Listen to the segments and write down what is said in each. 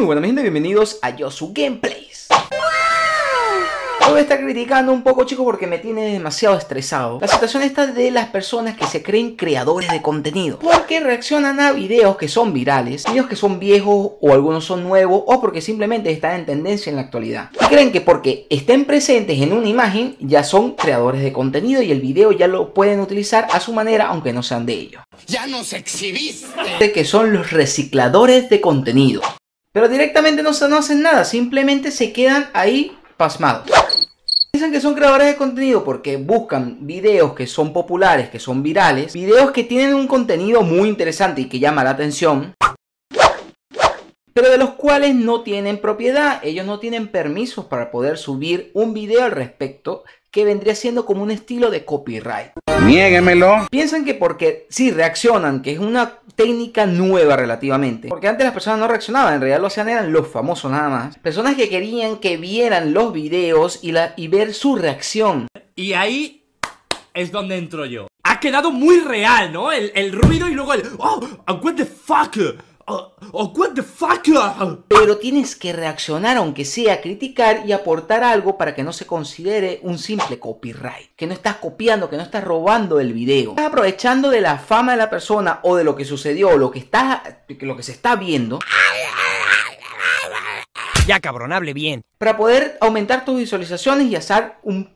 muy buenas gente, bienvenidos a Yosu Gameplays Voy a estar criticando un poco chicos porque me tiene demasiado estresado La situación está de las personas que se creen creadores de contenido Porque reaccionan a videos que son virales Videos que son viejos o algunos son nuevos O porque simplemente están en tendencia en la actualidad Y creen que porque estén presentes en una imagen Ya son creadores de contenido y el video ya lo pueden utilizar a su manera Aunque no sean de ellos ya nos exhibiste. Que son los recicladores de contenido. Pero directamente no, no hacen nada, simplemente se quedan ahí pasmados. Dicen que son creadores de contenido porque buscan videos que son populares, que son virales, videos que tienen un contenido muy interesante y que llama la atención, pero de los cuales no tienen propiedad, ellos no tienen permisos para poder subir un video al respecto que vendría siendo como un estilo de copyright. Niéguemelo. Piensan que porque sí reaccionan, que es una técnica nueva relativamente. Porque antes las personas no reaccionaban, en realidad lo hacían eran los famosos nada más. Personas que querían que vieran los videos y, la, y ver su reacción. Y ahí es donde entro yo. Ha quedado muy real, ¿no? El, el ruido y luego el... ¡Oh! ¿What the fuck? Oh, oh, what Pero tienes que reaccionar, aunque sea criticar y aportar algo para que no se considere un simple copyright. Que no estás copiando, que no estás robando el video. Estás aprovechando de la fama de la persona o de lo que sucedió o lo que, está, lo que se está viendo. Ya cabrón, hable bien. Para poder aumentar tus visualizaciones y hacer un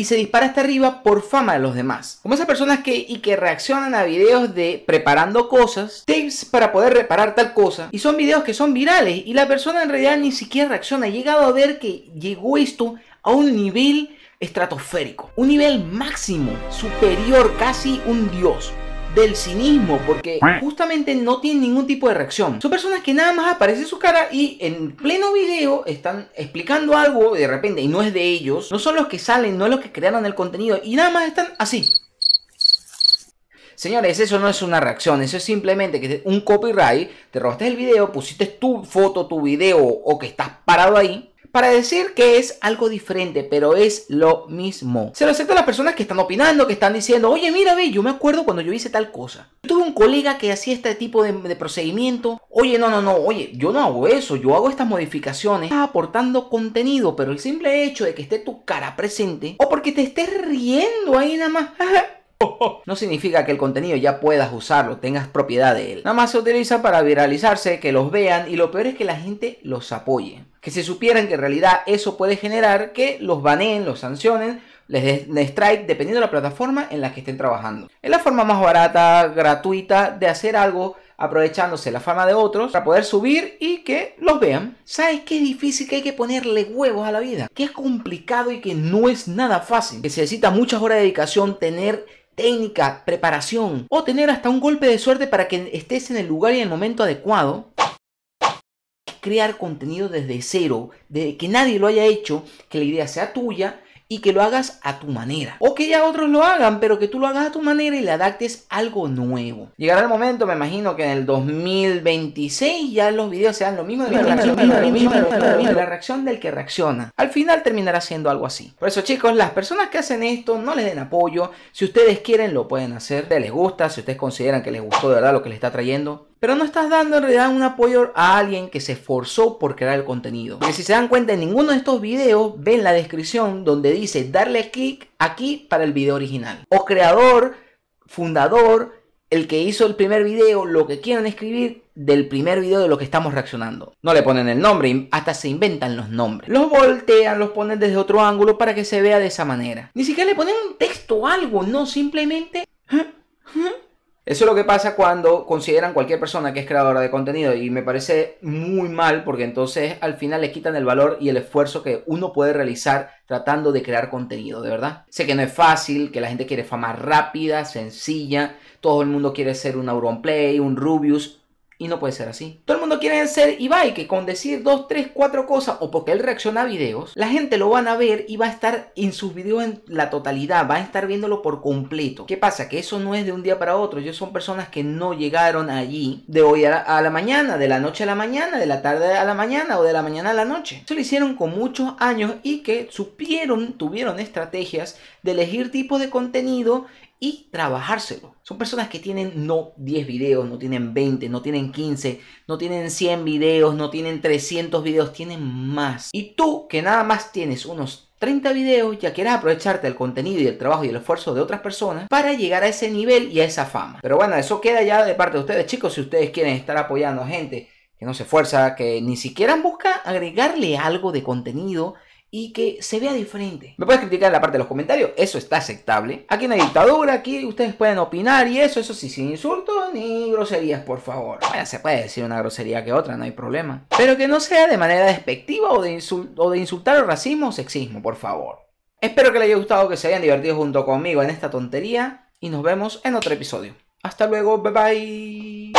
y se dispara hasta arriba por fama de los demás. Como esas personas que y que reaccionan a videos de preparando cosas, tips para poder reparar tal cosa, y son videos que son virales y la persona en realidad ni siquiera reacciona. He llegado a ver que llegó esto a un nivel estratosférico, un nivel máximo, superior, casi un dios del cinismo, porque justamente no tienen ningún tipo de reacción. Son personas que nada más aparece su cara y en pleno video están explicando algo de repente y no es de ellos. No son los que salen, no es los que crearon el contenido y nada más están así. Señores, eso no es una reacción, eso es simplemente que un copyright, te robaste el video, pusiste tu foto, tu video o que estás parado ahí para decir que es algo diferente, pero es lo mismo. Se lo acepta a las personas que están opinando, que están diciendo, oye, mira, ve, yo me acuerdo cuando yo hice tal cosa. Yo tuve un colega que hacía este tipo de, de procedimiento. Oye, no, no, no, oye, yo no hago eso, yo hago estas modificaciones. Estás aportando contenido, pero el simple hecho de que esté tu cara presente o porque te estés riendo ahí nada más. No significa que el contenido ya puedas usarlo, tengas propiedad de él. Nada más se utiliza para viralizarse, que los vean y lo peor es que la gente los apoye que se supieran que en realidad eso puede generar que los baneen, los sancionen, les den strike, dependiendo de la plataforma en la que estén trabajando. Es la forma más barata, gratuita de hacer algo aprovechándose la fama de otros para poder subir y que los vean. ¿Sabes qué es difícil que hay que ponerle huevos a la vida? Que es complicado y que no es nada fácil. Que se necesita muchas horas de dedicación, tener técnica, preparación o tener hasta un golpe de suerte para que estés en el lugar y en el momento adecuado crear contenido desde cero, de que nadie lo haya hecho, que la idea sea tuya y que lo hagas a tu manera. O que ya otros lo hagan, pero que tú lo hagas a tu manera y le adaptes algo nuevo. Llegará el momento, me imagino que en el 2026 ya los videos sean lo mismo de la reacción del que reacciona. Al final terminará siendo algo así. Por eso chicos, las personas que hacen esto, no les den apoyo. Si ustedes quieren, lo pueden hacer. Si les gusta, si ustedes consideran que les gustó de verdad lo que les está trayendo, pero no estás dando en realidad un apoyo a alguien que se esforzó por crear el contenido. Y si se dan cuenta, en ninguno de estos videos ven la descripción donde dice darle clic aquí para el video original. O creador, fundador, el que hizo el primer video, lo que quieran escribir del primer video de lo que estamos reaccionando. No le ponen el nombre, hasta se inventan los nombres. Los voltean, los ponen desde otro ángulo para que se vea de esa manera. Ni siquiera le ponen un texto o algo, no, simplemente... ¿eh? ¿Eh? Eso es lo que pasa cuando consideran cualquier persona que es creadora de contenido y me parece muy mal porque entonces al final le quitan el valor y el esfuerzo que uno puede realizar tratando de crear contenido, de verdad. Sé que no es fácil, que la gente quiere fama rápida, sencilla, todo el mundo quiere ser un Auronplay, un Rubius, y no puede ser así. Todo el mundo quiere ser Ibai, que con decir dos, tres, cuatro cosas, o porque él reacciona a videos, la gente lo van a ver y va a estar en sus videos en la totalidad, va a estar viéndolo por completo. ¿Qué pasa? Que eso no es de un día para otro. yo son personas que no llegaron allí de hoy a la, a la mañana, de la noche a la mañana, de la tarde a la mañana o de la mañana a la noche. Eso lo hicieron con muchos años y que supieron, tuvieron estrategias de elegir tipos de contenido y trabajárselo. Son personas que tienen no 10 videos, no tienen 20, no tienen 15, no tienen 100 videos, no tienen 300 videos, tienen más. Y tú que nada más tienes unos 30 videos, ya quieras aprovecharte del contenido y el trabajo y el esfuerzo de otras personas para llegar a ese nivel y a esa fama. Pero bueno, eso queda ya de parte de ustedes, chicos, si ustedes quieren estar apoyando a gente que no se esfuerza, que ni siquiera busca agregarle algo de contenido, y que se vea diferente. Me puedes criticar en la parte de los comentarios, eso está aceptable. Aquí no hay dictadura, aquí ustedes pueden opinar y eso, eso sí, sin insultos ni groserías, por favor. Bueno, se puede decir una grosería que otra, no hay problema. Pero que no sea de manera despectiva o de, o de insultar al racismo o sexismo, por favor. Espero que les haya gustado, que se hayan divertido junto conmigo en esta tontería y nos vemos en otro episodio. Hasta luego, bye bye.